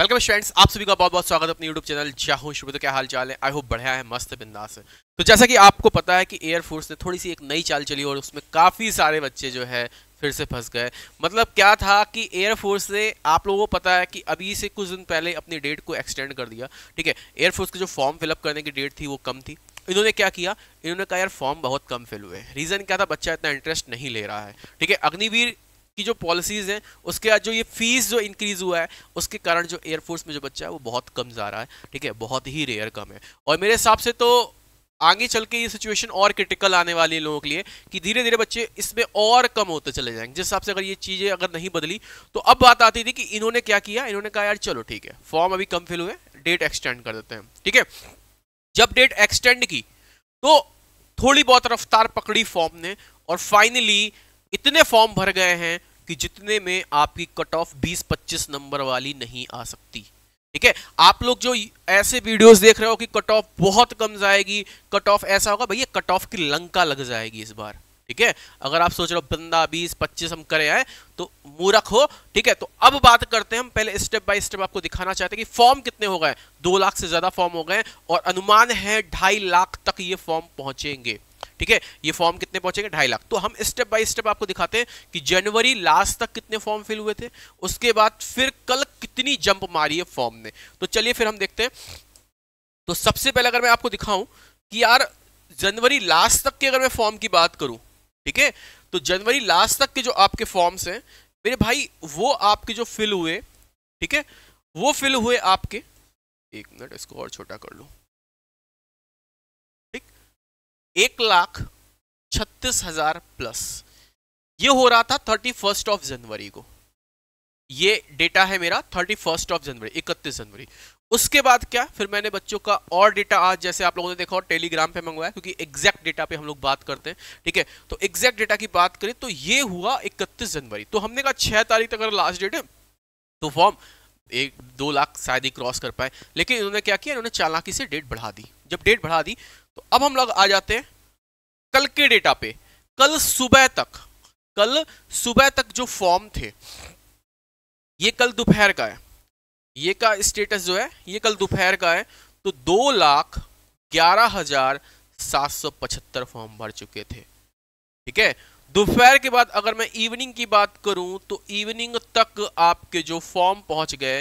welcome students आप सभी का बहुत बहुत स्वागत है अपने यूट्यूब चैनल जाहू शुभ तो क्या हाल चाल है आई होप बढ़िया है मस्त बिंदास है तो जैसा कि आपको पता है कि एयरफोर्स ने थोड़ी सी एक नई चाल चली और उसमें काफ़ी सारे बच्चे जो है फिर से फंस गए मतलब क्या था कि एयरफोर्स ने आप लोगों को पता है कि अभी से कुछ दिन पहले अपनी डेट को एक्सटेंड कर दिया ठीक है एयरफोर्स की जो फॉर्म फिलअप करने की डेट थी वो कम थी इन्होंने क्या किया इन्होंने कहा यार फॉर्म बहुत कम फिल हुए रीज़न क्या था बच्चा इतना इंटरेस्ट नहीं ले रहा है ठीक है अग्निवीर की जो पॉलिसीज़ हैं उसके बाद जो ये फीस जो इंक्रीज़ हुआ है उसके कारण जो एयरफोर्स में जो बच्चा है वो बहुत कम जा रहा है ठीक है बहुत ही रेयर कम है और मेरे हिसाब से तो आगे चल के ये सिचुएशन और क्रिटिकल आने वाली है लोगों के लिए कि धीरे धीरे बच्चे इसमें और कम होते चले जाएंगे जिस हिसाब से अगर ये चीज़ें अगर नहीं बदली तो अब बात आती थी कि इन्होंने क्या किया इन्होंने कहा यार चलो ठीक है फॉर्म अभी कम फिल हुए डेट एक्सटेंड कर देते हैं ठीक है जब डेट एक्सटेंड की तो थोड़ी बहुत रफ्तार पकड़ी फॉर्म ने और फाइनली इतने फॉर्म भर गए हैं कि जितने में आपकी कट ऑफ 20-25 नंबर वाली नहीं आ सकती ठीक है आप लोग जो ऐसे वीडियोस देख रहे हो कि कट ऑफ बहुत कम जाएगी कट ऑफ ऐसा होगा भैया कट ऑफ की लंका लग जाएगी इस बार ठीक है अगर आप सोच रहे हो बंदा 20 25 हम करे आए तो मूरख हो ठीक है तो अब बात करते हैं हम पहले स्टेप बाय स्टेप आपको दिखाना चाहते हैं कि फॉर्म कितने हो गए दो लाख से ज्यादा फॉर्म हो गए और अनुमान है ढाई लाख तक ये फॉर्म पहुंचेंगे ठीक है ये फॉर्म कितने पहुंचेंगे ढाई लाख तो हम स्टेप बाय स्टेप आपको दिखाते हैं कि जनवरी लास्ट तक कितने फॉर्म फिल हुए थे उसके बाद फिर कल कितनी जंप मारी है फॉर्म ने तो चलिए फिर हम देखते हैं तो सबसे पहले अगर मैं आपको दिखाऊं कि यार जनवरी लास्ट तक की अगर मैं फॉर्म की बात करूं ठीक है तो जनवरी लास्ट तक के जो आपके फॉर्म्स हैं मेरे भाई वो आपके जो फिल हुए ठीक है वो फिल हुए आपके एक मिनट इसको और छोटा कर लूँ एक लाख छत्तीस हजार प्लस ये हो रहा था थर्टी फर्स्ट ऑफ जनवरी को ये डेटा है मेरा थर्टी फर्स्ट ऑफ जनवरी इकतीस जनवरी उसके बाद क्या फिर मैंने बच्चों का और डेटा आज जैसे आप लोगों ने देखा और टेलीग्राम पे मंगवाया क्योंकि एग्जैक्ट डेटा पे हम लोग बात करते हैं ठीक है तो एग्जैक्ट डेटा की बात करें तो ये हुआ इकतीस जनवरी तो हमने कहा छह तारीख तक अगर लास्ट डेट है तो फॉर्म एक दो लाख शायद ही क्रॉस कर पाए लेकिन इन्होंने क्या किया इन्होंने चालाकी से डेट बढ़ा दी जब डेट बढ़ा दी तो अब हम लोग आ जाते हैं कल के डेटा पे कल सुबह तक कल सुबह तक जो फॉर्म थे ये कल दोपहर का है ये का स्टेटस जो है ये कल दोपहर का है तो दो लाख ग्यारह हजार सात सौ पचहत्तर फॉर्म भर चुके थे ठीक है दोपहर के बाद अगर मैं इवनिंग की बात करूं तो इवनिंग तक आपके जो फॉर्म पहुंच गए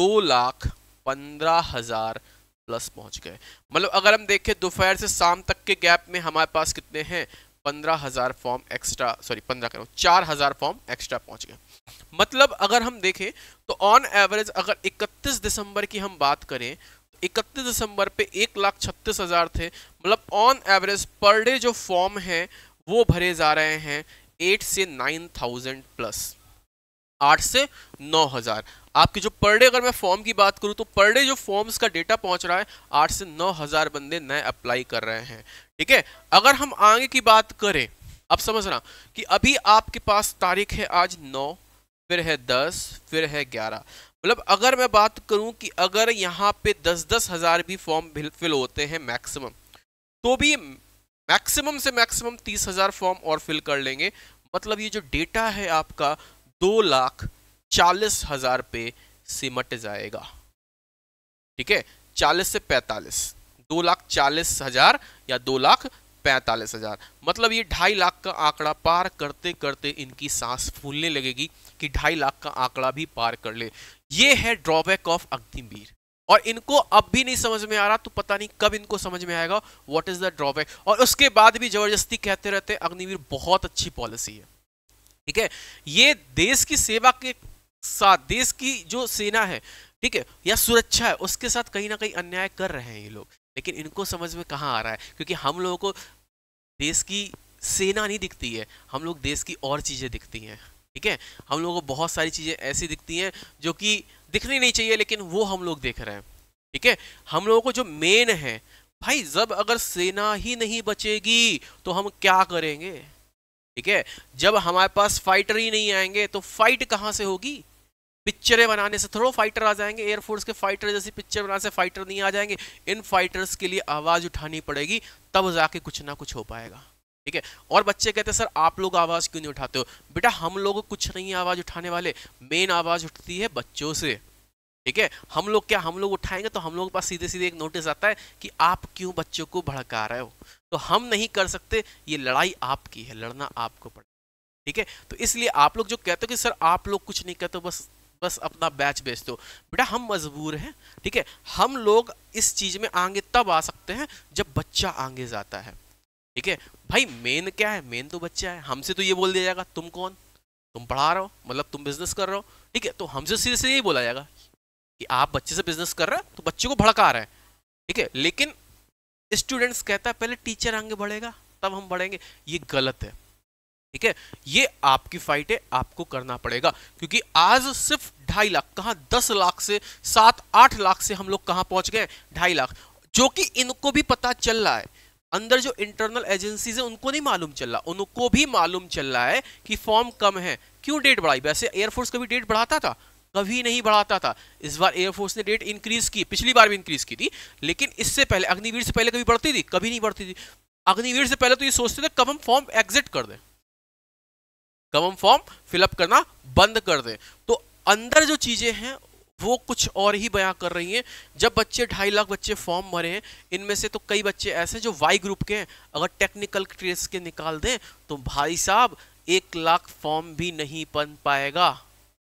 दो लाख पंद्रह हजार प्लस पहुंच गए मतलब अगर हम देखें दोपहर से शाम तक के गैप में हमारे पास कितने हैं पंद्रह हज़ार फॉर्म एक्स्ट्रा सॉरी पंद्रह करो चार हज़ार फॉर्म एक्स्ट्रा पहुंच गए मतलब अगर हम देखें तो ऑन एवरेज अगर इकतीस दिसंबर की हम बात करें तो दिसंबर पे एक लाख छत्तीस हज़ार थे मतलब ऑन एवरेज पर डे जो फॉर्म है वो भरे जा रहे हैं एट से नाइन थाउजेंड प्लस आठ से नौ हज़ार आपके जो पर डे अगर मैं फॉर्म की बात करूँ तो पर डे जो फॉर्म्स का डेटा पहुँच रहा है आठ से नौ हज़ार बंदे नए अप्लाई कर रहे हैं ठीक है अगर हम आगे की बात करें अब समझना कि अभी आपके पास तारीख है आज नौ फिर है दस फिर है ग्यारह मतलब अगर मैं बात करूं कि अगर यहाँ पे दस दस हज़ार भी फॉर्म फिल होते हैं मैक्सिमम तो भी मैक्सिमम से मैक्सिमम तीस हज़ार फॉर्म और फिल कर लेंगे मतलब ये जो डेटा है आपका दो लाख चालीस हजार पे सिमट जाएगा ठीक है चालीस से पैंतालीस दो लाख चालीस हजार या दो लाख पैंतालीस हजार मतलब ये ढाई लाख का आंकड़ा पार करते करते इनकी सांस फूलने लगेगी कि ढाई लाख का आंकड़ा भी पार कर ले ये है ड्रॉबैक ऑफ अग्निवीर और इनको अब भी नहीं समझ में आ रहा तो पता नहीं कब इनको समझ में आएगा व्हाट इज द ड्रॉबैक और उसके बाद भी जबरदस्ती कहते रहते अग्निवीर बहुत अच्छी पॉलिसी है ठीक है ये देश की सेवा के साथ देश की जो सेना है ठीक है या सुरक्षा है उसके साथ कहीं ना कहीं अन्याय कर रहे हैं ये लोग लेकिन इनको समझ में कहाँ आ रहा है क्योंकि हम लोगों को देश की सेना नहीं दिखती है हम लोग देश की और चीज़ें दिखती हैं ठीक है हम लोगों को बहुत सारी चीज़ें ऐसी दिखती हैं जो कि दिखनी नहीं चाहिए लेकिन वो हम लोग देख रहे हैं ठीक है हम लोगों को जो मेन है भाई जब अगर सेना ही नहीं बचेगी तो हम क्या करेंगे ठीक है जब हमारे पास फाइटर ही नहीं आएंगे तो फाइट कहाँ से होगी पिक्चरें बनाने से थोड़ा फाइटर आ जाएंगे एयरफोर्स के फाइटर जैसी पिक्चर बनाने से फाइटर नहीं आ जाएंगे इन फाइटर्स के लिए आवाज़ उठानी पड़ेगी तब जाके कुछ ना कुछ हो पाएगा ठीक है और बच्चे कहते हैं सर आप लोग आवाज़ क्यों नहीं उठाते हो बेटा हम लोग कुछ नहीं आवाज़ उठाने वाले मेन आवाज़ उठती है बच्चों से ठीक है हम लोग क्या हम लोग उठाएंगे तो हम लोग के पास सीधे सीधे एक नोटिस आता है कि आप क्यों बच्चों को भड़का रहे हो तो हम नहीं कर सकते ये लड़ाई आपकी है लड़ना आपको पड़ेगा ठीक है तो इसलिए आप लोग जो कहते हो कि सर आप लोग कुछ नहीं कहते बस बस अपना बैच बेच दो बेटा हम मजबूर हैं ठीक है हम लोग इस चीज़ में आगे तब आ सकते हैं जब बच्चा आगे जाता है ठीक है भाई मेन क्या है मेन तो बच्चा है हमसे तो ये बोल दिया जाएगा तुम कौन तुम पढ़ा रहे हो मतलब तुम बिजनेस कर रहे हो ठीक है तो हमसे सीधे से यही बोला जाएगा कि आप बच्चे से बिजनेस कर रहे हो तो बच्चे को भड़का रहे हैं ठीक है लेकिन स्टूडेंट्स कहता है पहले टीचर आगे बढ़ेगा तब हम बढ़ेंगे ये गलत है ठीक है ये आपकी फाइट है आपको करना पड़ेगा क्योंकि आज सिर्फ ढाई लाख कहा दस लाख से सात आठ लाख से हम लोग कहां पहुंच गए ढाई लाख जो कि इनको भी पता चल रहा है अंदर जो इंटरनल एजेंसीज है उनको नहीं मालूम चल रहा उनको भी मालूम चल रहा है कि फॉर्म कम है क्यों डेट बढ़ाई वैसे एयरफोर्स कभी डेट बढ़ाता था कभी नहीं बढ़ाता था इस बार एयरफोर्स ने रेट इंक्रीज की पिछली बार भी इंक्रीज की थी लेकिन इससे पहले अग्निवीर से पहले कभी बढ़ती थी कभी नहीं बढ़ती थी अग्निवीर से पहले तो ये सोचते थे कब हम फॉर्म एग्जिट कर दें कब हम फॉर्म फिलअप करना बंद कर दें तो अंदर जो चीज़ें हैं वो कुछ और ही बयां कर रही हैं जब बच्चे ढाई लाख बच्चे फॉर्म भरे हैं इनमें से तो कई बच्चे ऐसे हैं जो वाई ग्रुप के हैं अगर टेक्निकल ट्रेस के निकाल दें तो भाई साहब एक लाख फॉर्म भी नहीं बन पाएगा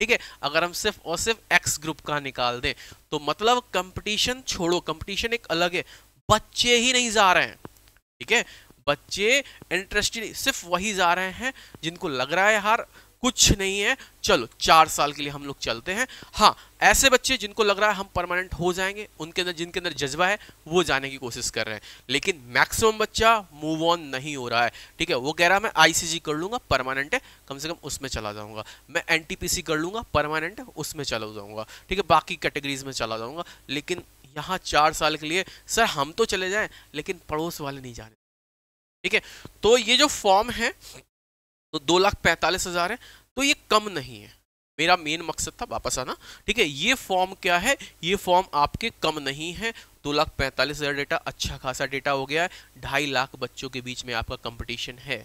ठीक है अगर हम सिर्फ और सिर्फ एक्स ग्रुप का निकाल दें तो मतलब कंपटीशन छोड़ो कंपटीशन एक अलग है बच्चे ही नहीं जा रहे हैं ठीक है बच्चे इंटरेस्टेड सिर्फ वही जा रहे हैं जिनको लग रहा है यार कुछ नहीं है चलो चार साल के लिए हम लोग चलते हैं हाँ ऐसे बच्चे जिनको लग रहा है हम परमानेंट हो जाएंगे उनके अंदर जिनके अंदर जज्बा है वो जाने की कोशिश कर रहे हैं लेकिन मैक्सिमम बच्चा मूव ऑन नहीं हो रहा है ठीक है वो कह रहा है मैं आईसीजी कर लूँगा परमानेंट है कम से कम उसमें चला जाऊँगा मैं एन कर लूँगा परमानेंट है उसमें चला जाऊँगा ठीक है बाकी कैटेगरीज में चला जाऊँगा लेकिन यहाँ चार साल के लिए सर हम तो चले जाएँ लेकिन पड़ोस वाले नहीं जाने ठीक है तो ये जो फॉर्म है तो दो लाख पैंतालीस हज़ार है तो ये कम नहीं है मेरा मेन मकसद था वापस आना ठीक है ये फॉर्म क्या है ये फॉर्म आपके कम नहीं है दो लाख पैंतालीस हज़ार डेटा अच्छा खासा डेटा हो गया है ढाई लाख बच्चों के बीच में आपका कंपटीशन है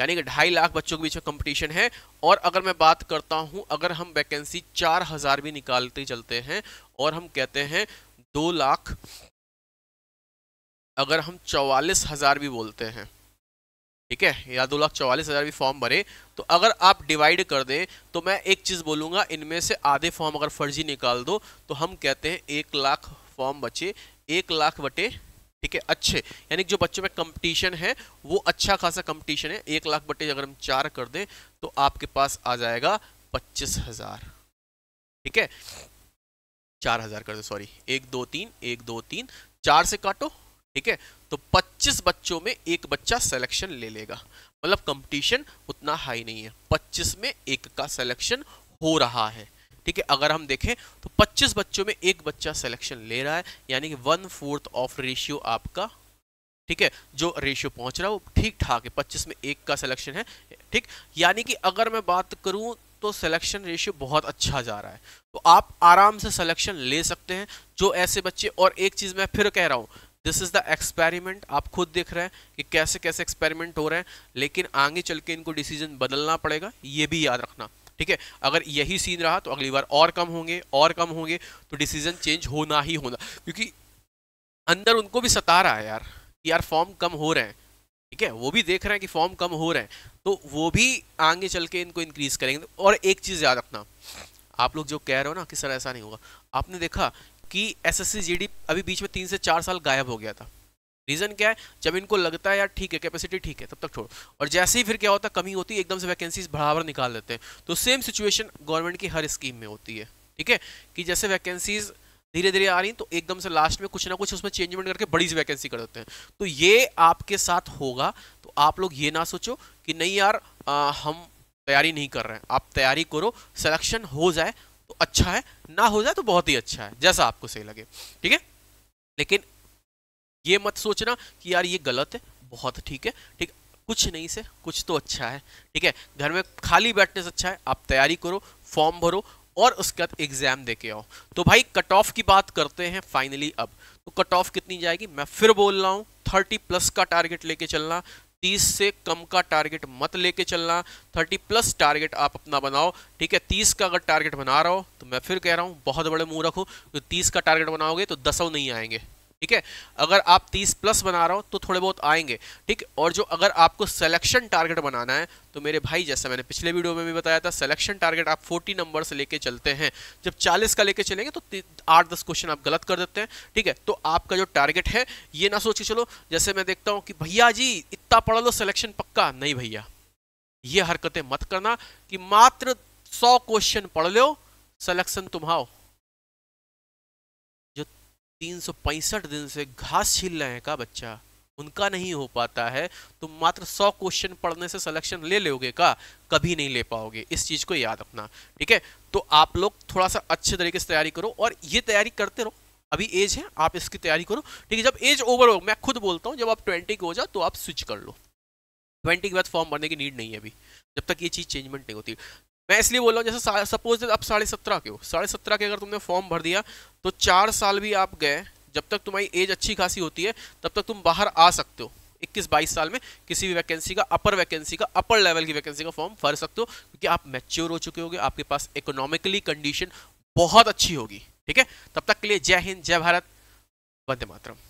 यानी कि ढाई लाख बच्चों के बीच में कंपटीशन है और अगर मैं बात करता हूं अगर हम वैकेंसी चार हज़ार भी निकालते चलते हैं और हम कहते हैं दो लाख अगर हम चौवालीस हज़ार भी बोलते हैं ठीक है या दो लाख चौवालीस हज़ार भी फॉर्म भरे तो अगर आप डिवाइड कर दें तो मैं एक चीज़ बोलूँगा इनमें से आधे फॉर्म अगर फर्जी निकाल दो तो हम कहते हैं एक लाख फॉर्म बचे एक लाख बटे ठीक है अच्छे यानी जो बच्चों में कंपटीशन है वो अच्छा खासा कंपटीशन है एक लाख बटे अगर हम चार कर दें तो आपके पास आ जाएगा पच्चीस हज़ार ठीक है चार हज़ार कर दो सॉरी एक दो तीन एक दो तीन चार से काटो ठीक है तो 25 बच्चों में एक बच्चा सिलेक्शन ले लेगा मतलब कंपटीशन उतना हाई नहीं है 25 में एक का सिलेक्शन हो रहा है ठीक है अगर हम देखें तो 25 बच्चों में एक बच्चा सिलेक्शन ले रहा है यानी कि वन फोर्थ ऑफ रेशियो आपका ठीक है जो रेशियो पहुंच रहा है वो ठीक ठाक है पच्चीस में एक का सिलेक्शन है ठीक यानी कि अगर मैं बात करूं तो सिलेक्शन रेशियो बहुत अच्छा जा रहा है तो आप आराम से सिलेक्शन ले सकते हैं जो ऐसे बच्चे और एक चीज़ मैं फिर कह रहा हूँ दिस इज़ द एक्सपेरिमेंट आप खुद देख रहे हैं कि कैसे कैसे एक्सपेरिमेंट हो रहे हैं लेकिन आगे चल के इनको डिसीजन बदलना पड़ेगा ये भी याद रखना ठीक है अगर यही सीन रहा तो अगली बार और कम होंगे और कम होंगे तो डिसीजन चेंज होना ही होना क्योंकि अंदर उनको भी सता रहा है यार यार फॉर्म कम हो रहे हैं ठीक है वो भी देख रहे हैं कि फॉर्म कम हो रहे हैं तो वो भी आगे चल के इनको इंक्रीज करेंगे और एक चीज़ याद रखना आप लोग जो कह रहे हो ना कि सर ऐसा नहीं होगा आपने देखा कि एसएससी जीडी अभी बीच में तीन से चार साल गायब हो गया था रीज़न क्या है जब इनको लगता है यार ठीक है कैपेसिटी ठीक है तब तक छोड़ो और जैसे ही फिर क्या होता है कमी होती है एकदम से वैकेंसीज बराबर निकाल देते हैं तो सेम सिचुएशन गवर्नमेंट की हर स्कीम में होती है ठीक है कि जैसे वैकेंसीज धीरे धीरे आ रही तो एकदम से लास्ट में कुछ ना कुछ उसमें चेंजमेंट करके बड़ी सी वैकेंसी कर देते हैं तो ये आपके साथ होगा तो आप लोग ये ना सोचो कि नहीं यार आ, हम तैयारी नहीं कर रहे हैं आप तैयारी करो सिलेक्शन हो जाए तो अच्छा है ना हो जाए तो बहुत ही अच्छा है जैसा आपको सही लगे ठीक है लेकिन ये मत सोचना कि यार ये गलत है बहुत ठीक है ठीक कुछ नहीं से कुछ तो अच्छा है ठीक है घर में खाली बैठने से अच्छा है आप तैयारी करो फॉर्म भरो और उसके बाद एग्जाम दे आओ तो भाई कट ऑफ की बात करते हैं फाइनली अब तो कट ऑफ कितनी जाएगी मैं फिर बोल रहा हूँ थर्टी प्लस का टारगेट लेके चलना 30 से कम का टारगेट मत लेके चलना 30 प्लस टारगेट आप अपना बनाओ ठीक है 30 का अगर टारगेट बना रहा हो तो मैं फिर कह रहा हूँ बहुत बड़े मुंह रखो तो 30 का टारगेट बनाओगे तो दसों नहीं आएंगे ठीक है अगर आप 30 प्लस बना रहा हो तो थोड़े बहुत आएंगे ठीक और जो अगर आपको सिलेक्शन टारगेट बनाना है तो मेरे भाई जैसा मैंने पिछले वीडियो में भी बताया था सिलेक्शन टारगेट आप 40 नंबर से लेके चलते हैं जब 40 का लेके चलेंगे तो आठ दस क्वेश्चन आप गलत कर देते हैं ठीक है तो आपका जो टारगेट है ये ना सोच के चलो जैसे मैं देखता हूँ कि भैया जी इतना पढ़ लो सिलेक्शन पक्का नहीं भैया ये हरकतें मत करना कि मात्र सौ क्वेश्चन पढ़ लो सिलेक्शन तुम्हारा तीन दिन से घास छील रहे हैं का बच्चा उनका नहीं हो पाता है तो मात्र सौ क्वेश्चन पढ़ने से सिलेक्शन ले लोगे का कभी नहीं ले पाओगे इस चीज़ को याद रखना ठीक है तो आप लोग थोड़ा सा अच्छे तरीके से तैयारी करो और ये तैयारी करते रहो अभी एज है आप इसकी तैयारी करो ठीक है जब एज ओवर हो मैं खुद बोलता हूँ जब आप ट्वेंटी के हो जाओ तो आप स्विच कर लो ट्वेंटी के बाद फॉर्म भरने की नीड नहीं है अभी जब तक ये चीज़ चेंजमेंट नहीं होती मैं इसलिए बोल रहा हूँ जैसे सपोज आप साढ़े सत्रह के हो साढ़े सत्रह के अगर तुमने फॉर्म भर दिया तो चार साल भी आप गए जब तक तुम्हारी एज अच्छी खासी होती है तब तक तुम बाहर आ सकते हो इक्कीस बाईस साल में किसी भी वैकेंसी का अपर वैकेंसी का अपर लेवल की वैकेंसी का फॉर्म भर सकते हो क्योंकि आप मैच्योर हो चुके होगे आपके पास इकोनॉमिकली कंडीशन बहुत अच्छी होगी ठीक है तब तक के लिए जय हिंद जय भारत वंदे मातरम